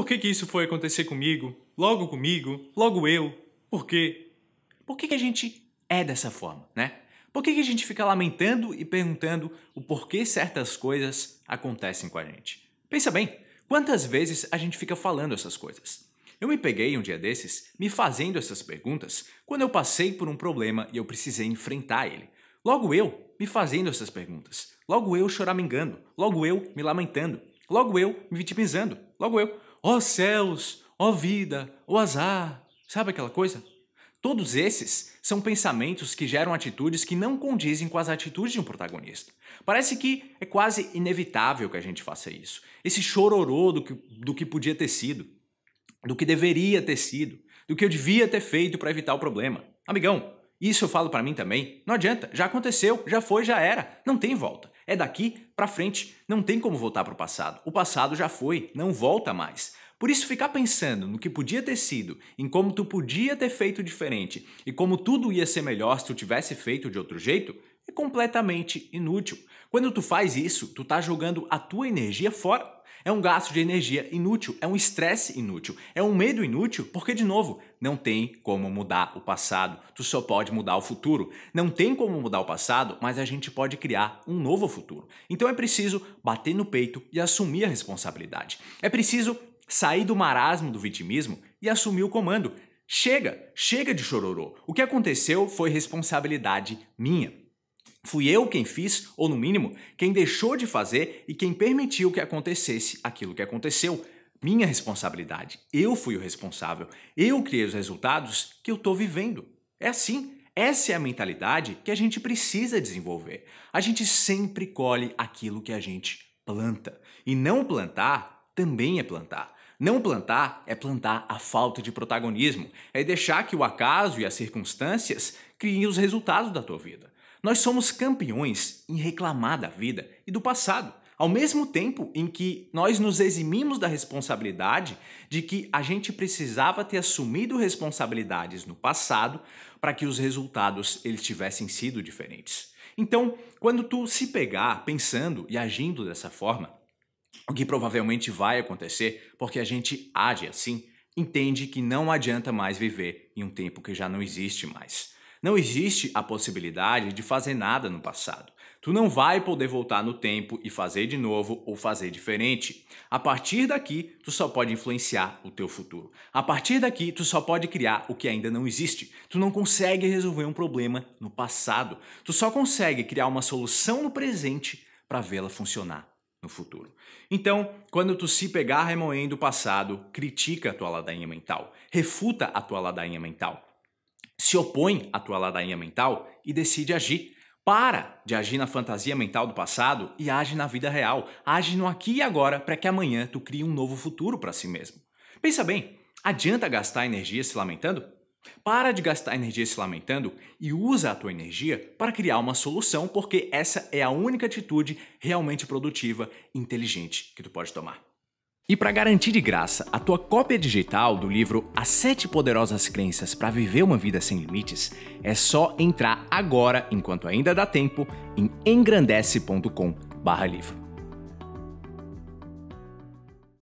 Por que, que isso foi acontecer comigo? Logo comigo? Logo eu? Por quê? Por que, que a gente é dessa forma, né? Por que, que a gente fica lamentando e perguntando o porquê certas coisas acontecem com a gente? Pensa bem, quantas vezes a gente fica falando essas coisas? Eu me peguei um dia desses me fazendo essas perguntas quando eu passei por um problema e eu precisei enfrentar ele. Logo eu me fazendo essas perguntas. Logo eu choramingando. Logo eu me lamentando. Logo eu me vitimizando. Logo eu ó céus, ó vida, ó azar, sabe aquela coisa? Todos esses são pensamentos que geram atitudes que não condizem com as atitudes de um protagonista. Parece que é quase inevitável que a gente faça isso. Esse chororô do que, do que podia ter sido, do que deveria ter sido, do que eu devia ter feito para evitar o problema. Amigão, isso eu falo para mim também. Não adianta, já aconteceu, já foi, já era, não tem volta. É daqui para frente, não tem como voltar para o passado. O passado já foi, não volta mais. Por isso, ficar pensando no que podia ter sido, em como tu podia ter feito diferente e como tudo ia ser melhor se tu tivesse feito de outro jeito, é completamente inútil. Quando tu faz isso, tu tá jogando a tua energia fora. É um gasto de energia inútil, é um estresse inútil, é um medo inútil, porque, de novo, não tem como mudar o passado, tu só pode mudar o futuro. Não tem como mudar o passado, mas a gente pode criar um novo futuro. Então é preciso bater no peito e assumir a responsabilidade. É preciso sair do marasmo do vitimismo e assumir o comando. Chega, chega de chororô. O que aconteceu foi responsabilidade minha. Fui eu quem fiz, ou no mínimo, quem deixou de fazer e quem permitiu que acontecesse aquilo que aconteceu. Minha responsabilidade. Eu fui o responsável. Eu criei os resultados que eu estou vivendo. É assim. Essa é a mentalidade que a gente precisa desenvolver. A gente sempre colhe aquilo que a gente planta. E não plantar também é plantar. Não plantar é plantar a falta de protagonismo, é deixar que o acaso e as circunstâncias criem os resultados da tua vida. Nós somos campeões em reclamar da vida e do passado, ao mesmo tempo em que nós nos eximimos da responsabilidade de que a gente precisava ter assumido responsabilidades no passado para que os resultados eles tivessem sido diferentes. Então, quando tu se pegar pensando e agindo dessa forma, o que provavelmente vai acontecer, porque a gente age assim, entende que não adianta mais viver em um tempo que já não existe mais. Não existe a possibilidade de fazer nada no passado. Tu não vai poder voltar no tempo e fazer de novo ou fazer diferente. A partir daqui, tu só pode influenciar o teu futuro. A partir daqui, tu só pode criar o que ainda não existe. Tu não consegue resolver um problema no passado. Tu só consegue criar uma solução no presente para vê-la funcionar no futuro. Então, quando tu se pegar remoendo o passado, critica a tua ladainha mental, refuta a tua ladainha mental se opõe à tua ladainha mental e decide agir. Para de agir na fantasia mental do passado e age na vida real. Age no aqui e agora para que amanhã tu crie um novo futuro para si mesmo. Pensa bem, adianta gastar energia se lamentando? Para de gastar energia se lamentando e usa a tua energia para criar uma solução, porque essa é a única atitude realmente produtiva e inteligente que tu pode tomar. E para garantir de graça a tua cópia digital do livro As Sete Poderosas Crenças para Viver uma Vida Sem Limites, é só entrar agora, enquanto ainda dá tempo, em engrandece.com/livro.